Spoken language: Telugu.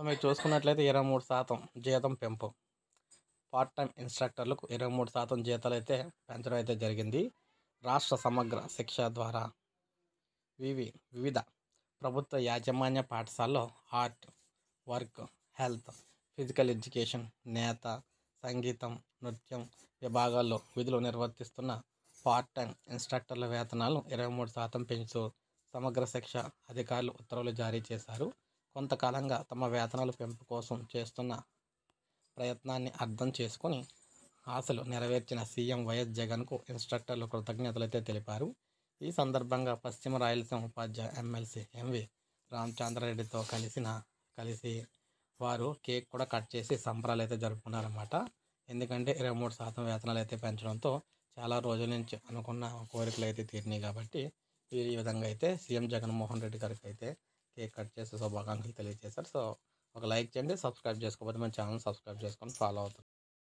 సో మీరు చూసుకున్నట్లయితే ఇరవై మూడు శాతం జీతం పెంపు పార్ట్ టైం ఇన్స్ట్రక్టర్లకు ఇరవై మూడు శాతం జీతాలు అయితే పెంచడం అయితే జరిగింది రాష్ట్ర సమగ్ర శిక్ష ద్వారా వివి వివిధ ప్రభుత్వ యాజమాన్య పాఠశాలలో art work health physical education నేత సంగీతం నృత్యం విభాగాల్లో విధులు నిర్వర్తిస్తున్న పార్ట్ టైం ఇన్స్ట్రక్టర్ల వేతనాలు ఇరవై మూడు శాతం పెంచుతూ సమగ్ర శిక్ష అధికారులు ఉత్తర్వులు జారీ చేశారు కొంతకాలంగా తమ వేతనాల పెంపు కోసం చేస్తున్న ప్రయత్నాన్ని అర్థం చేసుకొని ఆశలు నెరవేర్చిన సీఎం వైఎస్ జగన్కు ఇన్స్ట్రక్టర్లు కృతజ్ఞతలైతే తెలిపారు ఈ సందర్భంగా పశ్చిమ రాయలసీమ ఉపాధ్యాయ ఎమ్మెల్సీ ఎంవి రామచంద్రారెడ్డితో కలిసిన కలిసి వారు కేక్ కూడా కట్ చేసి సంబరాలు అయితే జరుపుకున్నారన్నమాట ఎందుకంటే ఇరవై మూడు శాతం వేతనాలు అయితే పెంచడంతో చాలా రోజుల నుంచి అనుకున్న కోరికలు అయితే తీరినాయి కాబట్టి ఈ విధంగా అయితే సీఎం జగన్మోహన్ రెడ్డి గారికి అయితే కేక్ కట్ చేసి శుభాకాంక్షలు తెలియజేశారు సో ఒక లైక్ చేయండి సబ్స్క్రైబ్ చేసుకోకపోతే మన ఛానల్ సబ్స్క్రైబ్ చేసుకొని ఫాలో అవుతుంది